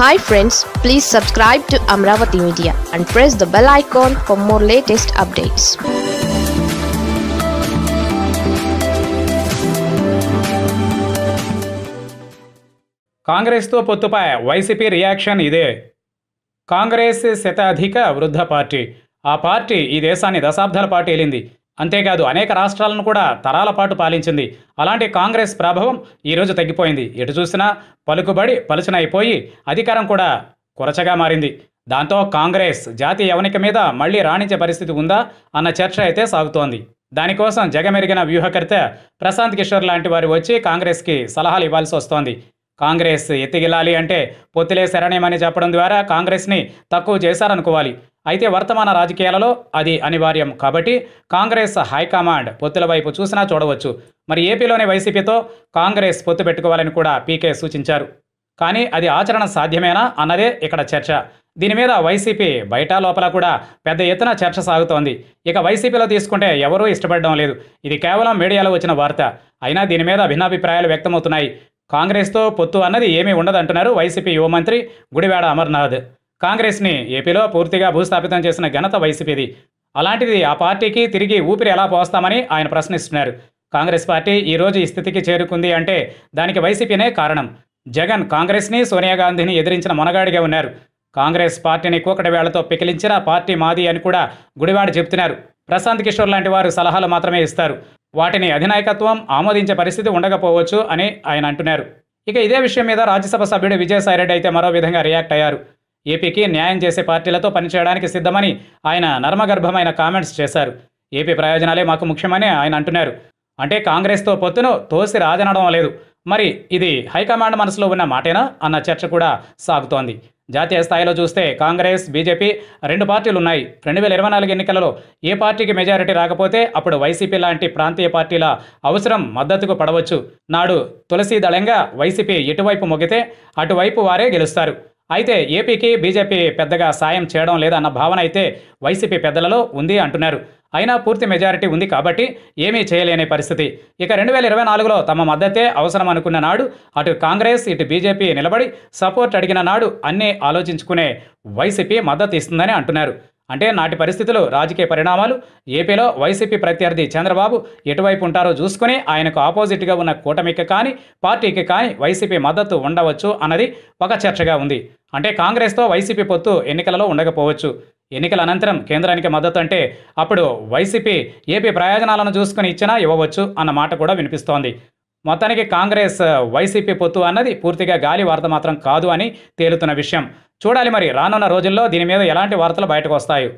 hi friends please subscribe to Amaravati media and press the bell icon for more latest updates కాంగ్రెస్తో పొత్తుపై YCP reaction ఇదే కాంగ్రెస్ శతాధిక వృద్ధ party ఆ party ఈ దేశాన్ని దశాబ్దాల పాటు ఏలింది అంతేకాదు అనేక రాష్ట్రాలను కూడా తరాల పాటు పాలించింది అలాంటి కాంగ్రెస్ ప్రభావం ఈరోజు తగ్గిపోయింది ఎటు చూసినా పలుకుబడి పలుచనైపోయి అధికారం కూడా కొరచగా మారింది దాంతో కాంగ్రెస్ జాతీయ యవనిక మీద మళ్లీ రాణించే పరిస్థితి ఉందా అన్న చర్చ అయితే సాగుతోంది దానికోసం జగమెరిగిన వ్యూహకర్త ప్రశాంత్ కిషోర్ లాంటి వారు వచ్చి కాంగ్రెస్కి సలహాలు ఇవ్వాల్సి వస్తోంది కాంగ్రెస్ ఎత్తిగిల్లాలి అంటే పొత్తిలే శరణ్యమని చెప్పడం ద్వారా కాంగ్రెస్ని తక్కువ చేశారనుకోవాలి అయితే వర్తమాన రాజకీయాలలో అది అనివార్యం కాబట్టి కాంగ్రెస్ హైకమాండ్ పొత్తుల వైపు చూసినా చూడవచ్చు మరి ఏపీలోనే వైసీపీతో కాంగ్రెస్ పొత్తు పెట్టుకోవాలని కూడా పీకే సూచించారు కానీ అది ఆచరణ సాధ్యమేనా అన్నదే ఇక్కడ చర్చ దీని మీద వైసీపీ బయట లోపల కూడా పెద్ద ఎత్తున చర్చ సాగుతోంది ఇక వైసీపీలో తీసుకుంటే ఎవరూ ఇష్టపడడం లేదు ఇది కేవలం మీడియాలో వచ్చిన వార్త అయినా దీని మీద భిన్నాభిప్రాయాలు వ్యక్తమవుతున్నాయి కాంగ్రెస్తో పొత్తు అన్నది ఏమీ ఉండదంటున్నారు వైసీపీ యువ మంత్రి గుడివాడ అమర్నాథ్ కాంగ్రెస్ని ఏపీలో పూర్తిగా భూస్థాపితం చేసిన ఘనత వైసీపీది అలాంటిది ఆ పార్టీకి తిరిగి ఊపిరి ఎలా పోస్తామని ఆయన ప్రశ్నిస్తున్నారు కాంగ్రెస్ పార్టీ ఈరోజు ఈ స్థితికి చేరుకుంది అంటే దానికి వైసీపీనే కారణం జగన్ కాంగ్రెస్ని సోనియా గాంధీని ఎదిరించిన మొనగాడిగా ఉన్నారు కాంగ్రెస్ పార్టీని కూకటి వేళ్లతో పికిలించిన పార్టీ మాది అని కూడా గుడివాడ చెబుతున్నారు ప్రశాంత్ కిషోర్ లాంటి వారు సలహాలు మాత్రమే ఇస్తారు వాటిని అధినాయకత్వం ఆమోదించే పరిస్థితి ఉండకపోవచ్చు అని ఆయన అంటున్నారు ఇక ఇదే విషయం మీద రాజ్యసభ సభ్యుడు విజయసాయిరెడ్డి అయితే మరో విధంగా రియాక్ట్ అయ్యారు ఏపీకి న్యాయం చేసే పార్టీలతో పనిచేయడానికి సిద్ధమని ఆయన నర్మగర్భమైన కామెంట్స్ చేశారు ఏపీ ప్రయోజనాలే మాకు ముఖ్యమని ఆయన అంటున్నారు అంటే కాంగ్రెస్తో పొత్తును తోసి రాజనడం లేదు మరి ఇది హైకమాండ్ మనసులో ఉన్న మాటేనా అన్న చర్చ కూడా సాగుతోంది జాతీయ స్థాయిలో చూస్తే కాంగ్రెస్ బీజేపీ రెండు పార్టీలు ఉన్నాయి రెండు వేల ఇరవై నాలుగు ఎన్నికలలో ఏ పార్టీకి మెజారిటీ రాకపోతే అప్పుడు వైసీపీ లాంటి ప్రాంతీయ పార్టీల అవసరం మద్దతుకు పడవచ్చు నాడు తులసీదళంగా వైసీపీ ఎటువైపు మొగితే అటువైపు వారే గెలుస్తారు అయితే ఏపీకి బీజేపీ పెద్దగా సాయం చేయడం లేదన్న భావన అయితే వైసీపీ పెద్దలలో ఉంది అంటున్నారు అయినా పూర్తి మెజారిటీ ఉంది కాబట్టి ఏమీ చేయలేని పరిస్థితి ఇక రెండు వేల ఇరవై నాలుగులో తమ మద్దతే అవసరం అనుకున్న నాడు అటు కాంగ్రెస్ ఇటు బీజేపీ నిలబడి సపోర్ట్ అడిగిన నాడు అన్నీ ఆలోచించుకునే వైసీపీ మద్దతు ఇస్తుందని అంటున్నారు అంటే నాటి పరిస్థితులు రాజకీయ పరిణామాలు ఏపీలో వైసీపీ ప్రత్యర్థి చంద్రబాబు ఎటువైపు ఉంటారో చూసుకుని ఆయనకు ఆపోజిట్గా ఉన్న కూటమికి కానీ పార్టీకి కానీ వైసీపీ మద్దతు ఉండవచ్చు అన్నది ఒక చర్చగా ఉంది అంటే కాంగ్రెస్తో వైసీపీ పొత్తు ఎన్నికలలో ఉండకపోవచ్చు ఎన్నికల అనంతరం కేంద్రానికి మద్దతు అంటే అప్పుడు వైసీపీ ఏపీ ప్రయోజనాలను చూసుకుని ఇచ్చినా ఇవ్వవచ్చు అన్న మాట కూడా వినిపిస్తోంది మొత్తానికి కాంగ్రెస్ వైసీపీ పొత్తు అన్నది పూర్తిగా గాలి వార్త మాత్రం కాదు అని తేలుతున్న విషయం చూడాలి మరి రానున్న రోజుల్లో దీని మీద ఎలాంటి వార్తలు బయటకు వస్తాయి